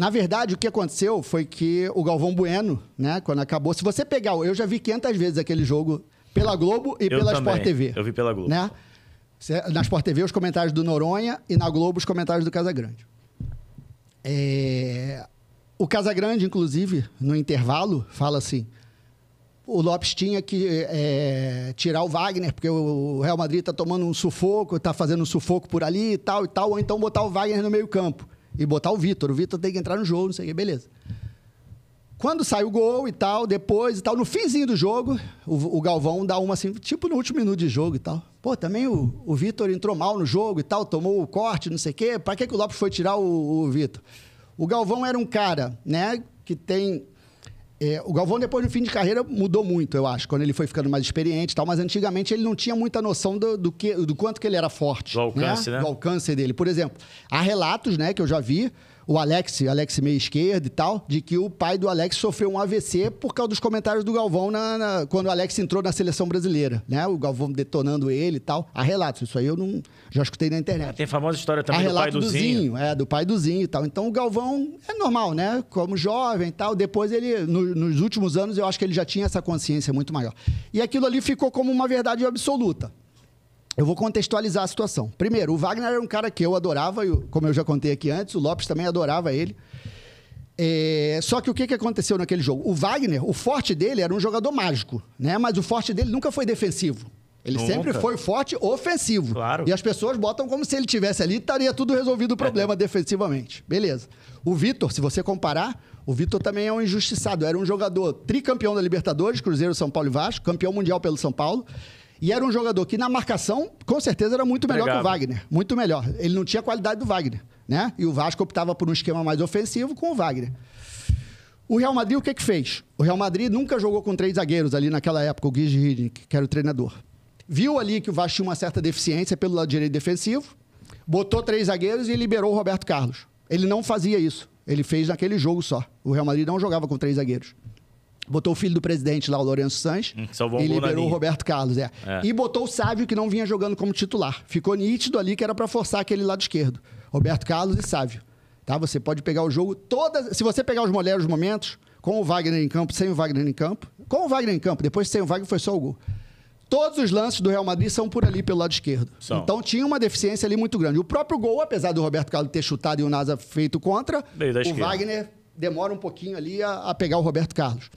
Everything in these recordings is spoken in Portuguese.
Na verdade, o que aconteceu foi que o Galvão Bueno, né, quando acabou, se você pegar, eu já vi 500 vezes aquele jogo pela Globo e eu pela também. Sport TV. Eu vi pela Globo. Né? Na Sport TV, os comentários do Noronha e na Globo, os comentários do Casagrande. É... O Casagrande, inclusive, no intervalo, fala assim: o Lopes tinha que é, tirar o Wagner, porque o Real Madrid está tomando um sufoco, está fazendo um sufoco por ali e tal e tal, ou então botar o Wagner no meio-campo. E botar o Vitor. O Vitor tem que entrar no jogo, não sei o que, beleza. Quando sai o gol e tal, depois e tal, no finzinho do jogo, o, o Galvão dá uma assim, tipo no último minuto de jogo e tal. Pô, também o, o Vitor entrou mal no jogo e tal, tomou o corte, não sei o quê. Pra que, que o Lopes foi tirar o, o Vitor? O Galvão era um cara, né, que tem é, o Galvão, depois do fim de carreira, mudou muito, eu acho, quando ele foi ficando mais experiente e tal, mas antigamente ele não tinha muita noção do, do, que, do quanto que ele era forte. Do alcance, né? né? Do alcance dele. Por exemplo, há relatos, né, que eu já vi, o Alex, Alex meio esquerdo e tal, de que o pai do Alex sofreu um AVC por causa dos comentários do Galvão na, na, quando o Alex entrou na seleção brasileira, né? O Galvão detonando ele e tal. Há relatos, isso aí eu não já escutei na internet. Tem famosa história também Há do pai do, do Zinho. Zinho. É, do pai do Zinho e tal. Então o Galvão é normal, né? Como jovem e tal. Depois ele, no, nos últimos anos, eu acho que ele já tinha essa consciência muito maior. E aquilo ali ficou como uma verdade absoluta. Eu vou contextualizar a situação. Primeiro, o Wagner era um cara que eu adorava, como eu já contei aqui antes, o Lopes também adorava ele. É, só que o que, que aconteceu naquele jogo? O Wagner, o forte dele era um jogador mágico, né? Mas o forte dele nunca foi defensivo. Ele nunca. sempre foi forte ofensivo. Claro. E as pessoas botam como se ele tivesse ali estaria tudo resolvido o problema é. defensivamente. Beleza. O Vitor, se você comparar, o Vitor também é um injustiçado. Era um jogador tricampeão da Libertadores, Cruzeiro, São Paulo e Vasco, campeão mundial pelo São Paulo, e era um jogador que na marcação, com certeza, era muito melhor que o Wagner. Muito melhor. Ele não tinha a qualidade do Wagner, né? E o Vasco optava por um esquema mais ofensivo com o Wagner. O Real Madrid, o que que fez? O Real Madrid nunca jogou com três zagueiros ali naquela época, o Guiz Hiddink, que era o treinador. Viu ali que o Vasco tinha uma certa deficiência pelo lado direito defensivo, botou três zagueiros e liberou o Roberto Carlos. Ele não fazia isso. Ele fez naquele jogo só. O Real Madrid não jogava com três zagueiros. Botou o filho do presidente lá, o Lourenço Sanches. Hum, e liberou o Roberto Carlos, é. é. E botou o Sávio, que não vinha jogando como titular. Ficou nítido ali que era para forçar aquele lado esquerdo. Roberto Carlos e Sávio. Tá? Você pode pegar o jogo todas. Se você pegar os melhores momentos, com o Wagner em campo, sem o Wagner em campo. Com o Wagner em campo, depois sem o Wagner foi só o gol. Todos os lances do Real Madrid são por ali, pelo lado esquerdo. São. Então tinha uma deficiência ali muito grande. O próprio gol, apesar do Roberto Carlos ter chutado e o Nasa feito contra, o esquerda. Wagner demora um pouquinho ali a, a pegar o Roberto Carlos.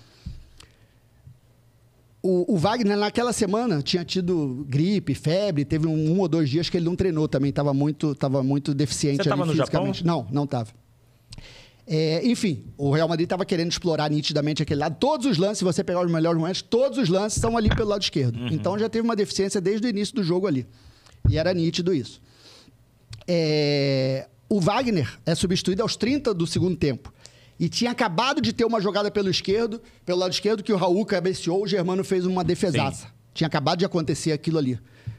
O, o, Wagner, naquela semana, tinha tido gripe, febre, teve um, um, ou dois dias que ele não treinou também, estava muito, tava muito deficiente Você ali fisicamente. Japão? Não, não estava. É, enfim, o Real Madrid estava querendo explorar nitidamente aquele lado. Todos os lances, se você pegar os melhores momentos, todos os lances são ali pelo lado esquerdo. Uhum. Então já teve uma deficiência desde o início do jogo ali. E era nítido isso. É, o Wagner é substituído aos 30 do segundo tempo e tinha acabado de ter uma jogada pelo esquerdo, pelo lado esquerdo, que o Raul cabeceou, o Germano fez uma defesaça. Sim. Tinha acabado de acontecer aquilo ali.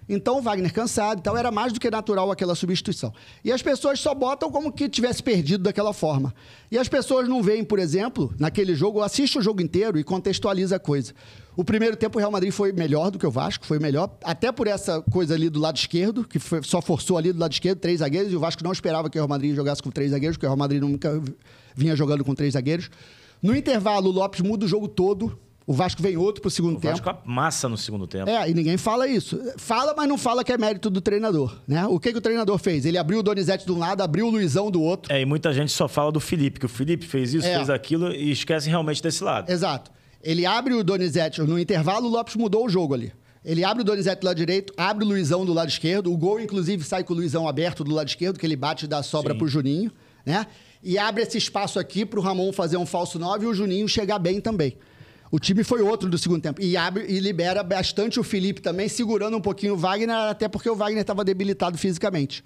Então, o Wagner cansado, então era mais do que natural aquela substituição. E as pessoas só botam como que tivesse perdido daquela forma. E as pessoas não veem, por exemplo, naquele jogo, assiste o jogo inteiro e contextualiza a coisa. O primeiro tempo o Real Madrid foi melhor do que o Vasco, foi melhor, até por essa coisa ali do lado esquerdo, que foi, só forçou ali do lado esquerdo três zagueiros, e o Vasco não esperava que o Real Madrid jogasse com três zagueiros, porque o Real Madrid nunca vinha jogando com três zagueiros. No intervalo, o Lopes muda o jogo todo, o Vasco vem outro pro segundo o tempo. O Vasco massa no segundo tempo. É, e ninguém fala isso. Fala, mas não fala que é mérito do treinador, né? O que, que o treinador fez? Ele abriu o Donizete de um lado, abriu o Luizão do outro. É, e muita gente só fala do Felipe, que o Felipe fez isso, é. fez aquilo e esquece realmente desse lado. Exato. Ele abre o Donizete no intervalo, o Lopes mudou o jogo ali. Ele abre o Donizete do lado direito, abre o Luizão do lado esquerdo. O gol, inclusive, sai com o Luizão aberto do lado esquerdo, que ele bate e dá sobra Sim. pro Juninho, né? E abre esse espaço aqui pro Ramon fazer um falso 9 e o Juninho chegar bem também. O time foi outro do segundo tempo. E abre e libera bastante o Felipe também, segurando um pouquinho o Wagner, até porque o Wagner estava debilitado fisicamente.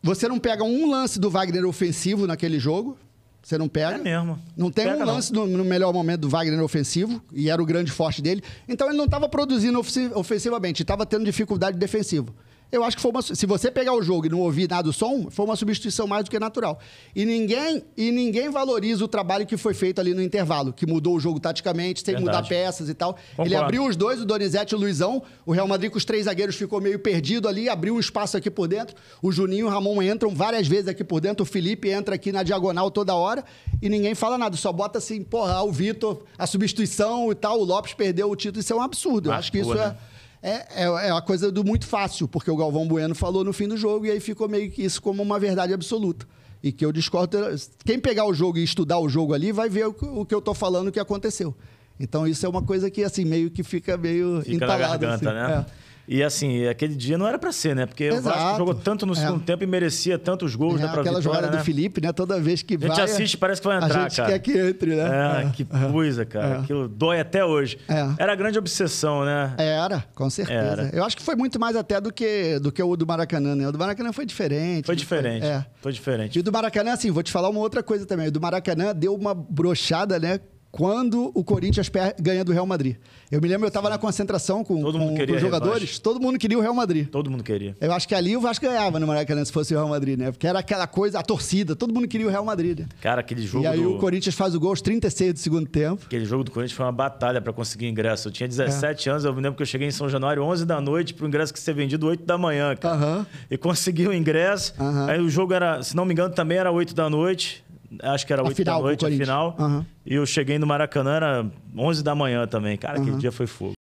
Você não pega um lance do Wagner ofensivo naquele jogo. Você não pega. É mesmo. Não tem pega um lance no, no, melhor momento do Wagner ofensivo, e era o grande forte dele. Então ele não estava produzindo ofensivamente, estava tendo dificuldade defensiva. Eu acho que foi uma. Se você pegar o jogo e não ouvir nada do som, foi uma substituição mais do que natural. E ninguém, e ninguém valoriza o trabalho que foi feito ali no intervalo, que mudou o jogo taticamente, sem mudar peças e tal. Concordo. Ele abriu os dois, o Donizete e o Luizão. O Real Madrid com os três zagueiros ficou meio perdido ali, abriu um espaço aqui por dentro. O Juninho e o Ramon entram várias vezes aqui por dentro. O Felipe entra aqui na diagonal toda hora e ninguém fala nada. Só bota assim, porra, o Vitor, a substituição e tal. O Lopes perdeu o título. Isso é um absurdo. Eu acho que isso é né? é, é, é a coisa do muito fácil, porque o Galvão Bueno falou no fim do jogo e aí ficou meio que isso como uma verdade absoluta. E que eu discordo. Quem pegar o jogo e estudar o jogo ali vai ver o que eu estou falando, o que aconteceu. Então isso é uma coisa que assim meio que fica meio fica entalado, na garganta, assim. né? É. E assim, aquele dia não era para ser, né? Porque Exato. o Vasco jogou tanto no é. segundo é. tempo e merecia tantos gols, é, né? Pra aquela vitória, jogada né? do Felipe, né? Toda vez que vai... A gente vai, assiste parece que vai entrar, cara. A gente cara. quer que entre, né? É, é. que é. coisa, cara. É. Aquilo dói até hoje. Era grande obsessão, né? Era, com certeza. Era. Eu acho que foi muito mais até do que, do que o do Maracanã, né? O do Maracanã foi diferente. Foi diferente, foi, foi diferente. E o do Maracanã, assim, vou te falar uma outra coisa também. O do Maracanã deu uma brochada, né? quando o Corinthians ganha do Real Madrid. Eu me lembro, eu estava na concentração com, os jogadores, revanche. todo mundo queria o Real Madrid. Todo mundo queria. Eu acho que ali o Vasco ganhava no Maracanã se fosse o Real Madrid, né? Porque era aquela coisa, a torcida, todo mundo queria o Real Madrid. Né? Cara, aquele jogo. E aí do... o Corinthians faz o gol aos 36 do segundo tempo. Aquele jogo do Corinthians foi uma batalha para conseguir ingresso. Eu tinha 17 é. anos, eu me lembro que eu cheguei em São Januário 11 da noite para o ingresso que ser vendido 8 da manhã, cara. Uh -huh. E consegui o ingresso. Uh -huh. Aí o jogo era, se não me engano, também era 8 da noite. Acho que era 8 da noite, a final. Uhum. E eu cheguei no Maracanã, era 11 da manhã também. Cara, uhum. aquele dia foi fogo.